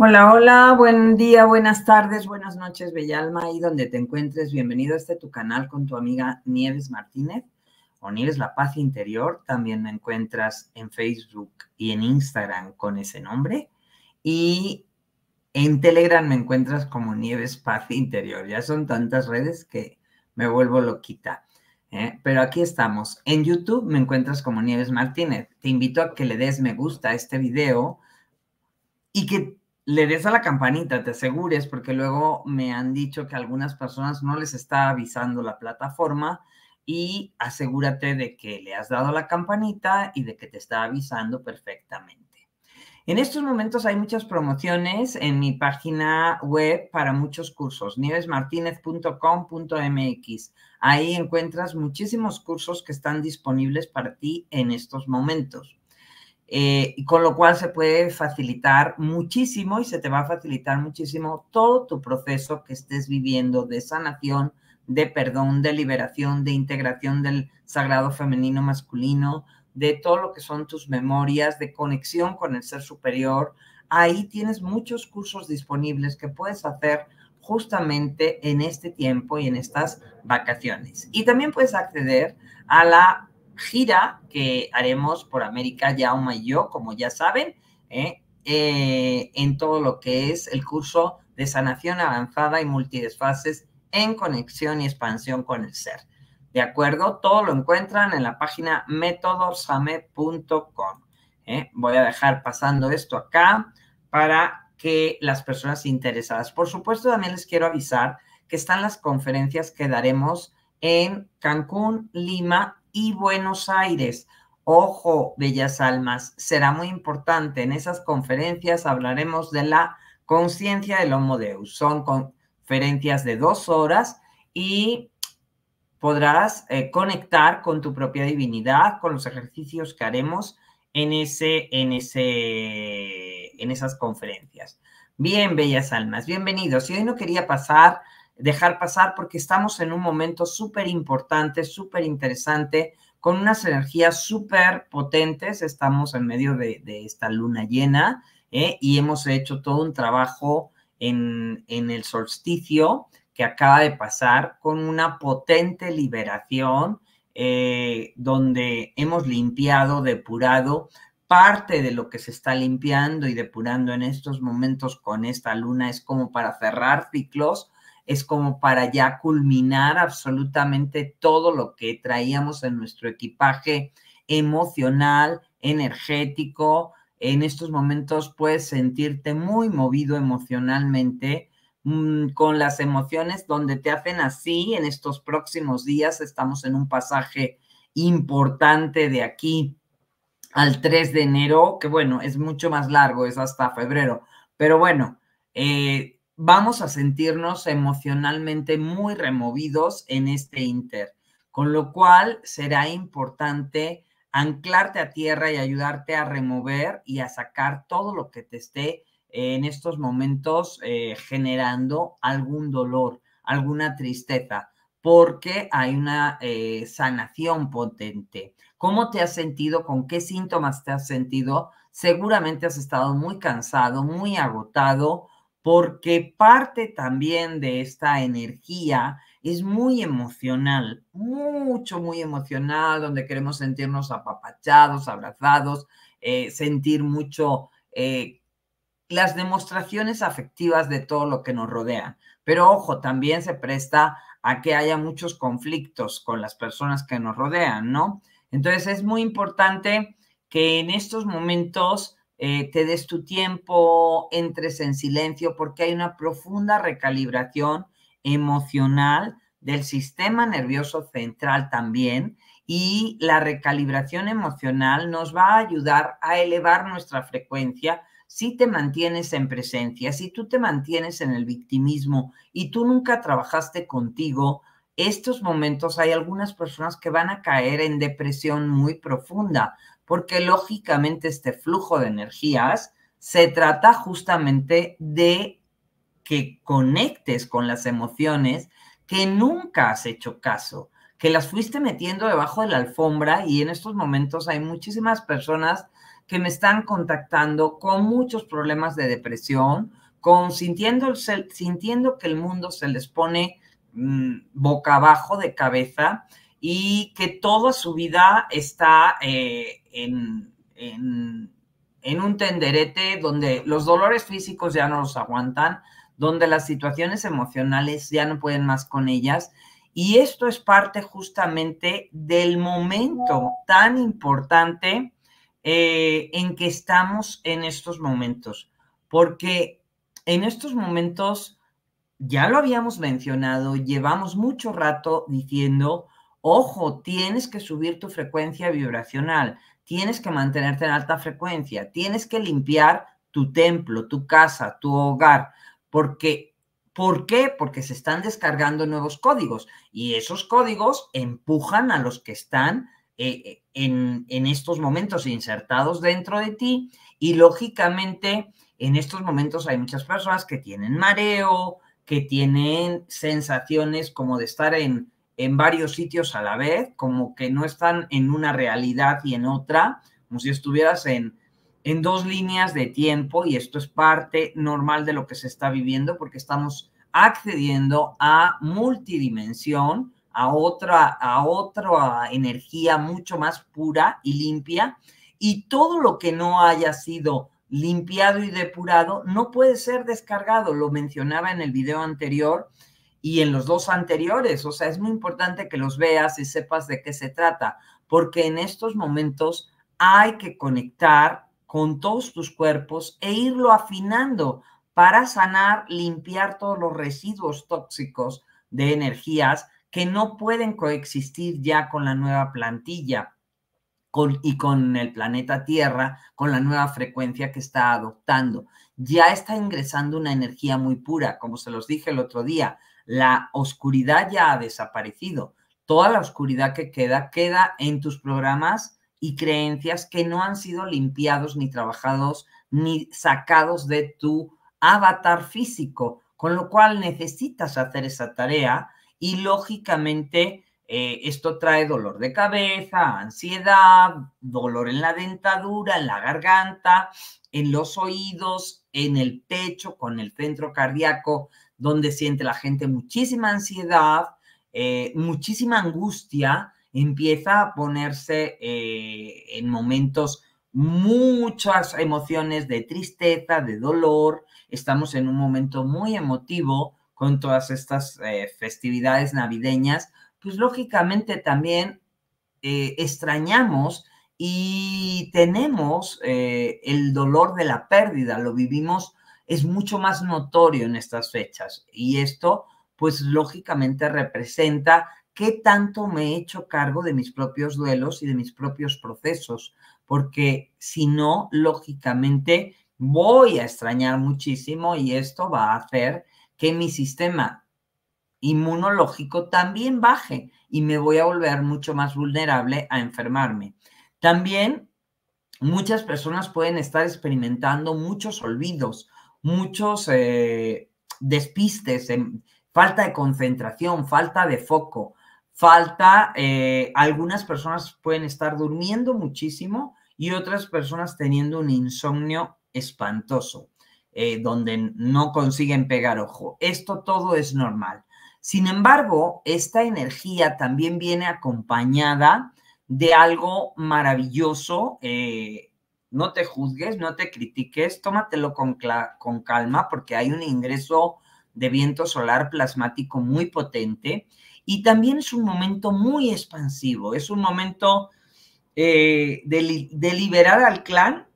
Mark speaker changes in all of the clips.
Speaker 1: Hola, hola, buen día, buenas tardes, buenas noches, Bellalma, y donde te encuentres. Bienvenido a este tu canal con tu amiga Nieves Martínez o Nieves La Paz Interior. También me encuentras en Facebook y en Instagram con ese nombre. Y en Telegram me encuentras como Nieves Paz Interior. Ya son tantas redes que me vuelvo loquita. ¿eh? Pero aquí estamos. En YouTube me encuentras como Nieves Martínez. Te invito a que le des me gusta a este video y que le des a la campanita, te asegures, porque luego me han dicho que algunas personas no les está avisando la plataforma y asegúrate de que le has dado la campanita y de que te está avisando perfectamente. En estos momentos hay muchas promociones en mi página web para muchos cursos, nievesmartinez.com.mx. Ahí encuentras muchísimos cursos que están disponibles para ti en estos momentos. Eh, con lo cual se puede facilitar muchísimo y se te va a facilitar muchísimo todo tu proceso que estés viviendo de sanación, de perdón, de liberación, de integración del sagrado femenino masculino, de todo lo que son tus memorias, de conexión con el ser superior. Ahí tienes muchos cursos disponibles que puedes hacer justamente en este tiempo y en estas vacaciones. Y también puedes acceder a la gira que haremos por América, Yauma y yo, como ya saben, ¿eh? Eh, en todo lo que es el curso de sanación avanzada y multidesfases en conexión y expansión con el ser. ¿De acuerdo? Todo lo encuentran en la página métodosame.com ¿eh? Voy a dejar pasando esto acá para que las personas interesadas. Por supuesto, también les quiero avisar que están las conferencias que daremos en Cancún, Lima y Buenos Aires. Ojo, bellas almas, será muy importante. En esas conferencias hablaremos de la conciencia del Homo Deus. Son conferencias de dos horas y podrás eh, conectar con tu propia divinidad, con los ejercicios que haremos en, ese, en, ese, en esas conferencias. Bien, bellas almas, bienvenidos. Y hoy no quería pasar dejar pasar porque estamos en un momento súper importante, súper interesante, con unas energías súper potentes. Estamos en medio de, esta luna llena ¿eh? y hemos hecho todo un trabajo en, el solsticio que acaba de pasar con una potente liberación eh, donde hemos limpiado, depurado parte de lo que se está limpiando y depurando en estos momentos con esta luna es como para cerrar ciclos es como para ya culminar absolutamente todo lo que traíamos en nuestro equipaje emocional, energético. En estos momentos puedes sentirte muy movido emocionalmente mm, con las emociones donde te hacen así. En estos próximos días estamos en un pasaje importante de aquí al 3 de enero, que bueno, es mucho más largo, es hasta febrero, pero bueno, eh, vamos a sentirnos emocionalmente muy removidos en este inter, con lo cual será importante anclarte a tierra y ayudarte a remover y a sacar todo lo que te esté eh, en estos momentos eh, generando algún dolor, alguna tristeza, porque hay una eh, sanación potente. ¿Cómo te has sentido? ¿Con qué síntomas te has sentido? Seguramente has estado muy cansado, muy agotado porque parte también de esta energía es muy emocional, mucho, muy emocional, donde queremos sentirnos apapachados, abrazados, eh, sentir mucho eh, las demostraciones afectivas de todo lo que nos rodea. Pero ojo, también se presta a que haya muchos conflictos con las personas que nos rodean, ¿no? Entonces es muy importante que en estos momentos eh, te des tu tiempo, entres en silencio, porque hay una profunda recalibración emocional del sistema nervioso central también y la recalibración emocional nos va a ayudar a elevar nuestra frecuencia si te mantienes en presencia, si tú te mantienes en el victimismo y tú nunca trabajaste contigo, estos momentos hay algunas personas que van a caer en depresión muy profunda porque lógicamente este flujo de energías se trata justamente de que conectes con las emociones que nunca has hecho caso, que las fuiste metiendo debajo de la alfombra y en estos momentos hay muchísimas personas que me están contactando con muchos problemas de depresión, con sintiendo, sintiendo que el mundo se les pone mm, boca abajo de cabeza y que toda su vida está eh, en, un tenderete donde los dolores físicos ya no los aguantan, donde las situaciones emocionales ya no pueden más con ellas. Y esto es parte justamente del momento tan importante eh, en que estamos en estos momentos, porque en estos momentos, ya lo habíamos mencionado, llevamos mucho rato diciendo, Ojo, tienes que subir tu frecuencia vibracional, tienes que mantenerte en alta frecuencia, tienes que limpiar tu templo, tu casa, tu hogar, porque ¿por qué? Porque se están descargando nuevos códigos y esos códigos empujan a los que están eh, en, en estos momentos insertados dentro de ti y lógicamente en estos momentos hay muchas personas que tienen mareo, que tienen sensaciones como de estar en en varios sitios a la vez, como que no están en una realidad y en otra, como si estuvieras en, en dos líneas de tiempo y esto es parte normal de lo que se está viviendo porque estamos accediendo a multidimensión, a otra, a otra energía mucho más pura y limpia y todo lo que no haya sido limpiado y depurado no puede ser descargado, lo mencionaba en el video anterior, y en los dos anteriores. O sea, es muy importante que los veas y sepas de qué se trata, porque en estos momentos hay que conectar con todos tus cuerpos e irlo afinando para sanar, limpiar todos los residuos tóxicos de energías que no pueden coexistir ya con la nueva plantilla y con el planeta Tierra, con la nueva frecuencia que está adoptando. Ya está ingresando una energía muy pura, como se los dije el otro día. La oscuridad ya ha desaparecido. Toda la oscuridad que queda queda en tus programas y creencias que no han sido limpiados ni trabajados ni sacados de tu avatar físico, con lo cual necesitas hacer esa tarea y lógicamente eh, esto trae dolor de cabeza, ansiedad, dolor en la dentadura, en la garganta, en los oídos, en el pecho, con el centro cardíaco donde siente la gente muchísima ansiedad, eh, muchísima angustia, empieza a ponerse eh, en momentos muchas emociones de tristeza, de dolor. Estamos en un momento muy emotivo con todas estas eh, festividades navideñas. Pues lógicamente también extrañamos y tenemos el dolor de la pérdida, lo vivimos es mucho más notorio en estas fechas y esto pues lógicamente representa qué tanto me he hecho cargo de mis propios duelos y de mis propios procesos, porque si no, lógicamente voy a extrañar muchísimo y esto va a hacer que mi sistema inmunológico también baje y me voy a volver mucho más vulnerable a enfermarme. También muchas personas pueden estar experimentando muchos olvidos, muchos eh, despistes, em, falta de concentración, falta de foco, falta, eh, algunas personas pueden estar durmiendo muchísimo y otras personas teniendo un insomnio espantoso, eh, donde no consiguen pegar ojo. Esto todo es normal. Sin embargo, esta energía también viene acompañada de algo maravilloso no te juzgues, no te critiques, tómatelo con, calma porque hay un ingreso de viento solar plasmático muy potente y también es un momento muy expansivo, es un momento eh, de, liberar al clan,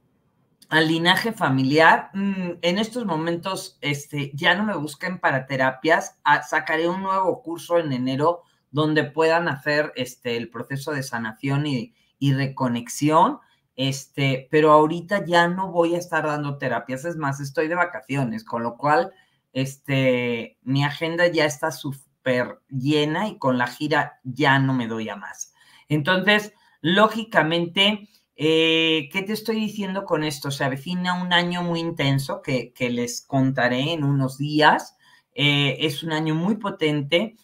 Speaker 1: al linaje familiar. Mm, en estos momentos este, ya no me busquen para terapias, ah, sacaré un nuevo curso en enero donde puedan hacer este, el proceso de sanación y, y reconexión este, pero ahorita ya no voy a estar dando terapias, es más, estoy de vacaciones, con lo cual, este, mi agenda ya está súper llena y con la gira ya no me doy a más. Entonces, lógicamente, eh, ¿qué te estoy diciendo con esto? Se avecina un año muy intenso que, que les contaré en unos días. Eh, es un año muy potente,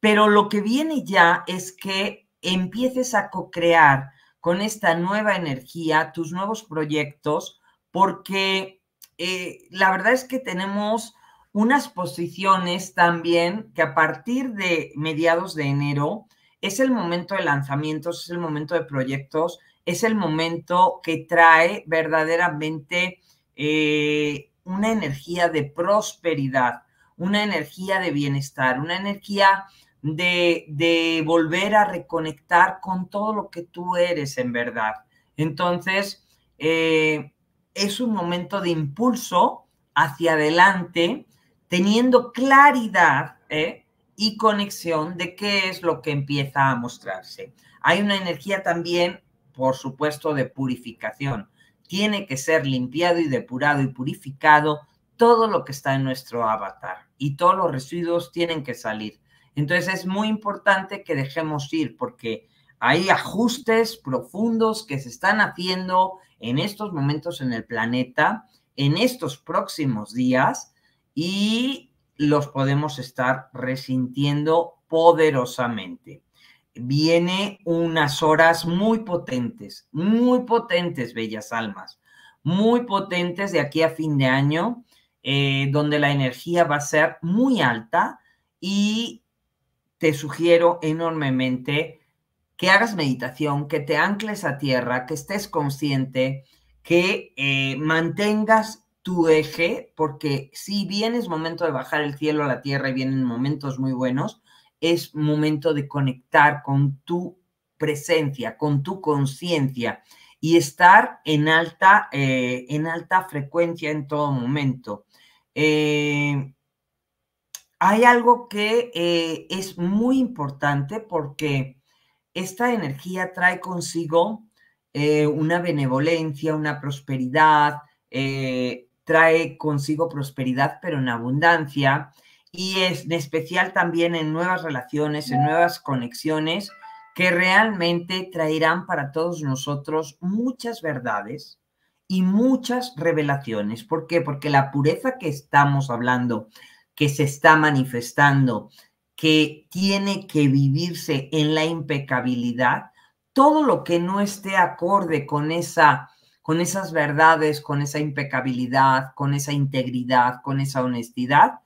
Speaker 1: pero lo que viene ya es que empieces a co-crear con esta nueva energía, tus nuevos proyectos, porque eh, la verdad es que tenemos unas posiciones también que a partir de mediados de enero es el momento de lanzamientos, es el momento de proyectos, es el momento que trae verdaderamente eh, una energía de prosperidad, una energía de bienestar, una energía de, volver a reconectar con todo lo que tú eres en verdad. Entonces, eh, es un momento de impulso hacia adelante, teniendo claridad ¿eh? y conexión de qué es lo que empieza a mostrarse. Hay una energía también, por supuesto, de purificación. Tiene que ser limpiado y depurado y purificado todo lo que está en nuestro avatar y todos los residuos tienen que salir. Entonces es muy importante que dejemos ir porque hay ajustes profundos que se están haciendo en estos momentos en el planeta, en estos próximos días y los podemos estar resintiendo poderosamente. Viene unas horas muy potentes, muy potentes, bellas almas, muy potentes de aquí a fin de año, eh, donde la energía va a ser muy alta y te sugiero enormemente que hagas meditación, que te ancles a tierra, que estés consciente, que eh, mantengas tu eje, porque si bien es momento de bajar el cielo a la tierra y vienen momentos muy buenos, es momento de conectar con tu presencia, con tu conciencia y estar en alta, eh, en alta frecuencia en todo momento. Eh, hay algo que eh, es muy importante porque esta energía trae consigo eh, una benevolencia, una prosperidad, eh, trae consigo prosperidad pero en abundancia y es en especial también en nuevas relaciones, en nuevas conexiones que realmente traerán para todos nosotros muchas verdades y muchas revelaciones. ¿Por qué? Porque la pureza que estamos hablando, que se está manifestando, que tiene que vivirse en la impecabilidad, todo lo que no esté acorde con esa con esas verdades, con esa impecabilidad, con esa integridad, con esa honestidad,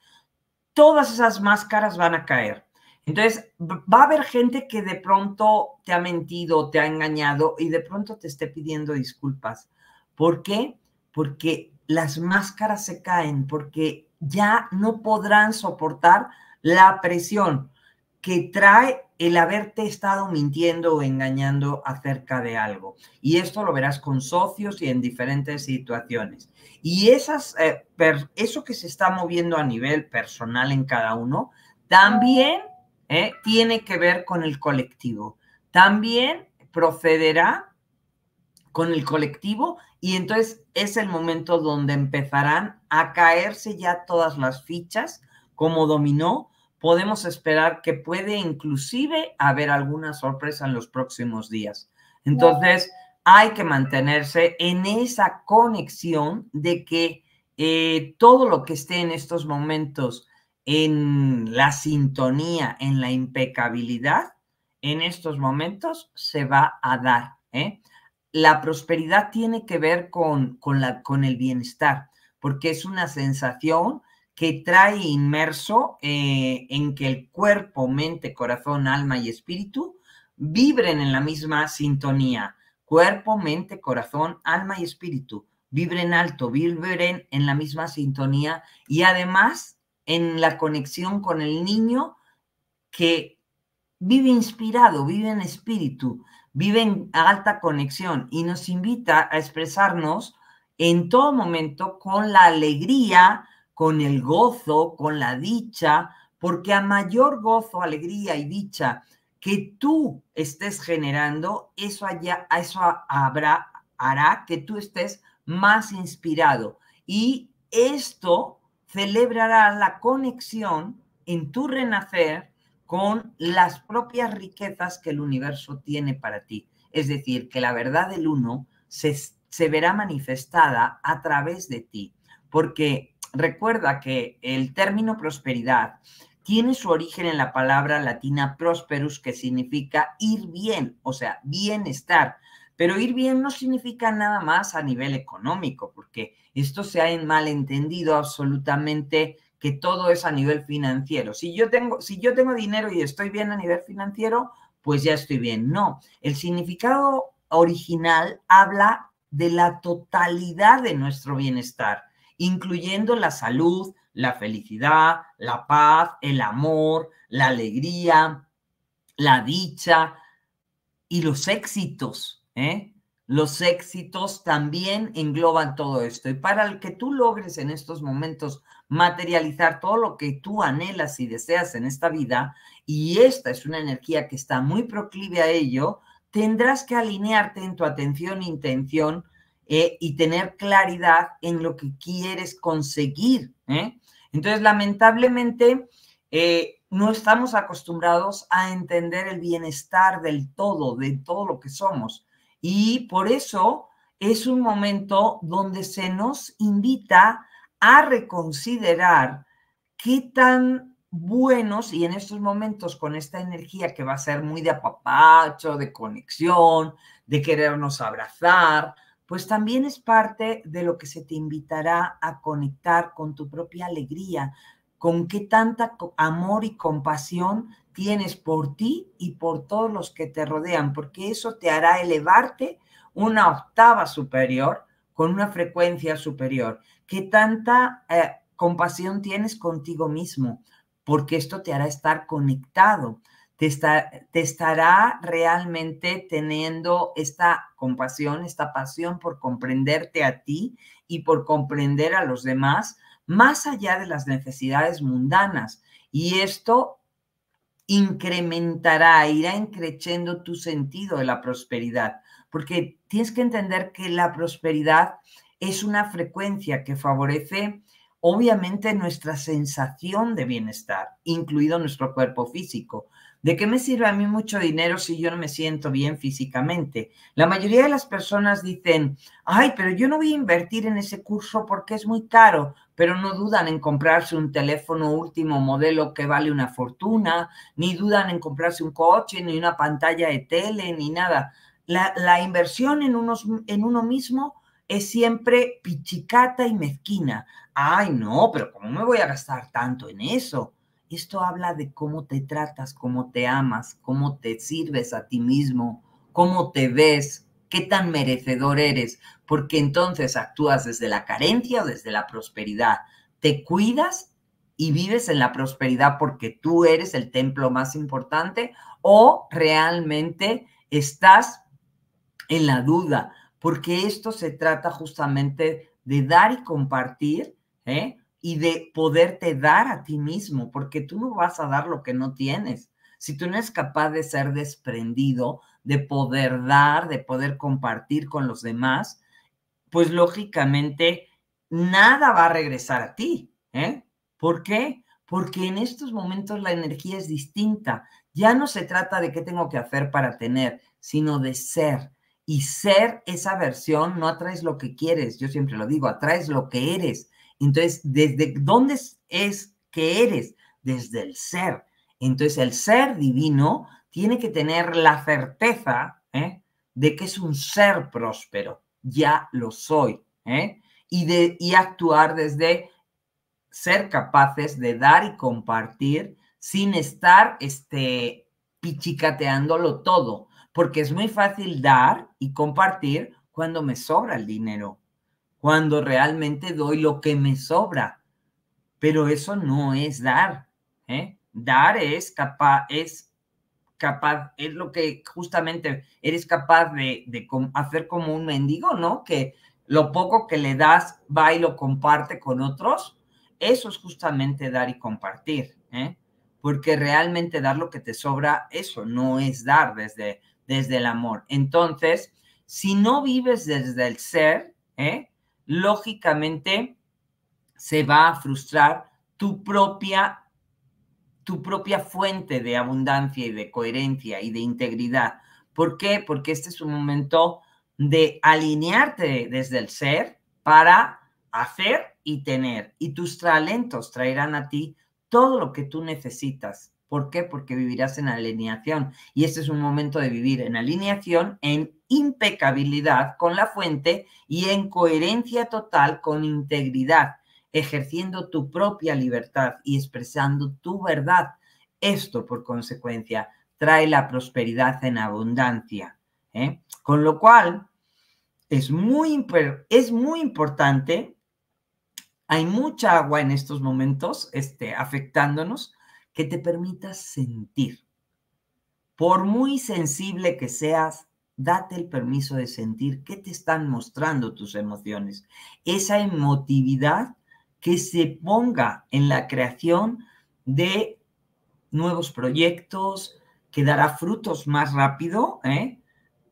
Speaker 1: todas esas máscaras van a caer. Entonces, va a haber gente que de pronto te ha mentido, te ha engañado y de pronto te esté pidiendo disculpas. ¿Por qué? Porque las máscaras se caen porque ya no podrán soportar la presión que trae el haberte estado mintiendo o engañando acerca de algo. Y esto lo verás con socios y en diferentes situaciones. Y esas, eh, eso que se está moviendo a nivel personal en cada uno, también eh, tiene que ver con el colectivo. También procederá con el colectivo y entonces es el momento donde empezarán a caerse ya todas las fichas como dominó. Podemos esperar que puede inclusive haber alguna sorpresa en los próximos días. Entonces hay que mantenerse en esa conexión de que eh, todo lo que esté en estos momentos en la sintonía, en la impecabilidad, en estos momentos se va a dar. ¿eh? la prosperidad tiene que ver con, con, la, con el bienestar, porque es una sensación que trae inmerso eh, en que el cuerpo, mente, corazón, alma y espíritu vibren en la misma sintonía. Cuerpo, mente, corazón, alma y espíritu vibren alto, vibren en la misma sintonía y además en la conexión con el niño que vive inspirado, vive en espíritu, vive en alta conexión y nos invita a expresarnos en todo momento con la alegría, con el gozo, con la dicha, porque a mayor gozo, alegría y dicha que tú estés generando, eso, allá, eso habrá, hará que tú estés más inspirado. Y esto celebrará la conexión en tu renacer con las propias riquezas que el universo tiene para ti. Es decir, que la verdad del uno se, se verá manifestada a través de ti. Porque recuerda que el término prosperidad tiene su origen en la palabra latina prosperus, que significa ir bien, o sea, bienestar. Pero ir bien no significa nada más a nivel económico, porque esto se ha malentendido absolutamente que todo es a nivel financiero. Si yo tengo, si yo tengo dinero y estoy bien a nivel financiero, pues ya estoy bien. No, el significado original habla de la totalidad de nuestro bienestar, incluyendo la salud, la felicidad, la paz, el amor, la alegría, la dicha y los éxitos. ¿eh? Los éxitos también engloban todo esto. Y para el que tú logres en estos momentos materializar todo lo que tú anhelas y deseas en esta vida, y esta es una energía que está muy proclive a ello, tendrás que alinearte en tu atención e intención eh, y tener claridad en lo que quieres conseguir. ¿eh? Entonces, lamentablemente, eh, no estamos acostumbrados a entender el bienestar del todo, de todo lo que somos. Y por eso es un momento donde se nos invita a reconsiderar qué tan buenos y en estos momentos con esta energía que va a ser muy de apapacho, de conexión, de querernos abrazar, pues también es parte de lo que se te invitará a conectar con tu propia alegría, con qué tanta amor y compasión tienes por ti y por todos los que te rodean, porque eso te hará elevarte una octava superior con una frecuencia superior. ¿Qué tanta eh, compasión tienes contigo mismo? Porque esto te hará estar conectado, te, te estará realmente teniendo esta compasión, esta pasión por comprenderte a ti y por comprender a los demás, más allá de las necesidades mundanas. Y esto incrementará, irá creciendo tu sentido de la prosperidad, porque tienes que entender que la prosperidad es una frecuencia que favorece obviamente nuestra sensación de bienestar, incluido nuestro cuerpo físico. ¿De qué me sirve a mí mucho dinero si yo no me siento bien físicamente? La mayoría de las personas dicen, ay, pero yo no voy a invertir en ese curso porque es muy caro pero no dudan en comprarse un teléfono último modelo que vale una fortuna, ni dudan en comprarse un coche, ni una pantalla de tele, ni nada. La, inversión en, unos, en uno mismo es siempre pichicata y mezquina. Ay, no, pero ¿cómo me voy a gastar tanto en eso? Esto habla de cómo te tratas, cómo te amas, cómo te sirves a ti mismo, cómo te ves, qué tan merecedor eres, porque entonces actúas desde la carencia o desde la prosperidad. Te cuidas y vives en la prosperidad porque tú eres el templo más importante o realmente estás en la duda, porque esto se trata justamente de dar y compartir ¿eh? y de poderte dar a ti mismo, porque tú no vas a dar lo que no tienes. Si tú no eres capaz de ser desprendido, de poder dar, de poder compartir con los demás, pues lógicamente nada va a regresar a ti. ¿eh? ¿Por qué? Porque en estos momentos la energía es distinta. Ya no se trata de qué tengo que hacer para tener, sino de ser. Y ser esa versión no atraes lo que quieres, yo siempre lo digo, atraes lo que eres. Entonces, ¿desde dónde es que eres? Desde el ser. Entonces, el ser divino tiene que tener la certeza ¿eh? de que es un ser próspero, ya lo soy, ¿eh? y, de, actuar desde ser capaces de dar y compartir sin estar este, pichicateándolo todo, porque es muy fácil dar y compartir cuando me sobra el dinero, cuando realmente doy lo que me sobra, pero eso no es dar. ¿eh? Dar es, capaz, es capaz, es lo que justamente eres capaz de, hacer como un mendigo, ¿no? Que lo poco que le das va y lo comparte con otros. Eso es justamente dar y compartir, ¿eh? porque realmente dar lo que te sobra, eso no es dar desde, desde el amor. Entonces, si no vives desde el ser, ¿eh? lógicamente se va a frustrar tu propia tu propia fuente de abundancia y de coherencia y de integridad. ¿Por qué? Porque este es un momento de alinearte desde el ser para hacer y tener. Y tus talentos traerán a ti todo lo que tú necesitas. ¿Por qué? Porque vivirás en alineación. Y este es un momento de vivir en alineación, en impecabilidad con la fuente y en coherencia total con integridad ejerciendo tu propia libertad y expresando tu verdad. Esto, por consecuencia, trae la prosperidad en abundancia. ¿eh? Con lo cual, es muy, es muy importante, hay mucha agua en estos momentos este, afectándonos, que te permitas sentir. Por muy sensible que seas, date el permiso de sentir qué te están mostrando tus emociones. Esa emotividad que se ponga en la creación de nuevos proyectos, que dará frutos más rápido, ¿eh?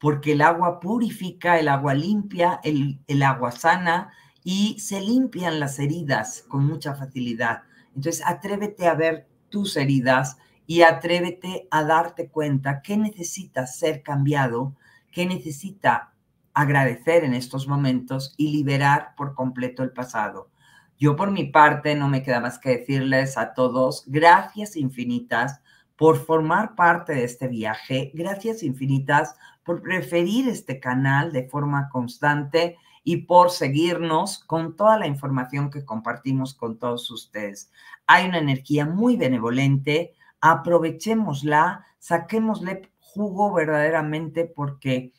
Speaker 1: porque el agua purifica, el agua limpia, el, el agua sana y se limpian las heridas con mucha facilidad. Entonces, atrévete a ver tus heridas y atrévete a darte cuenta qué necesita ser cambiado, qué necesita agradecer en estos momentos y liberar por completo el pasado. Yo por mi parte no me queda más que decirles a todos gracias infinitas por formar parte de este viaje, gracias infinitas por preferir este canal de forma constante y por seguirnos con toda la información que compartimos con todos ustedes. Hay una energía muy benevolente, aprovechémosla, saquémosle jugo verdaderamente porque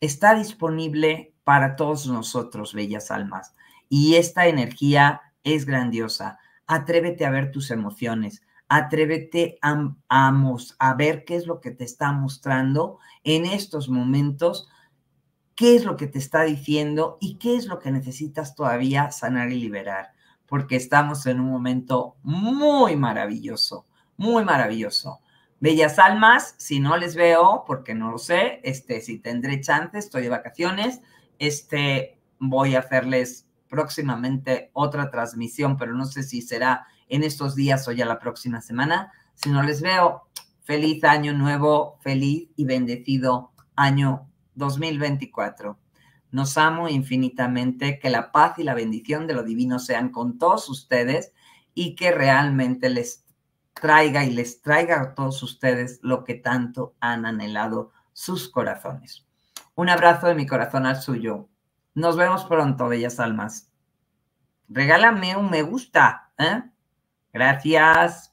Speaker 1: está disponible para todos nosotros, bellas almas. Y esta energía es grandiosa. Atrévete a ver tus emociones, atrévete a, ver qué es lo que te está mostrando en estos momentos, qué es lo que te está diciendo y qué es lo que necesitas todavía sanar y liberar, porque estamos en un momento muy maravilloso, muy maravilloso. Bellas almas, si no les veo, porque no lo sé, este, si tendré chance, estoy de vacaciones, este, voy a hacerles próximamente otra transmisión, pero no sé si será en estos días o ya la próxima semana. Si no les veo, feliz año nuevo, feliz y bendecido año 2024. Nos amo infinitamente, que la paz y la bendición de lo divino sean con todos ustedes y que realmente les traiga y les traiga a todos ustedes lo que tanto han anhelado sus corazones. Un abrazo de mi corazón al suyo. Nos vemos pronto, bellas almas. Regálame un me gusta. ¿eh? Gracias.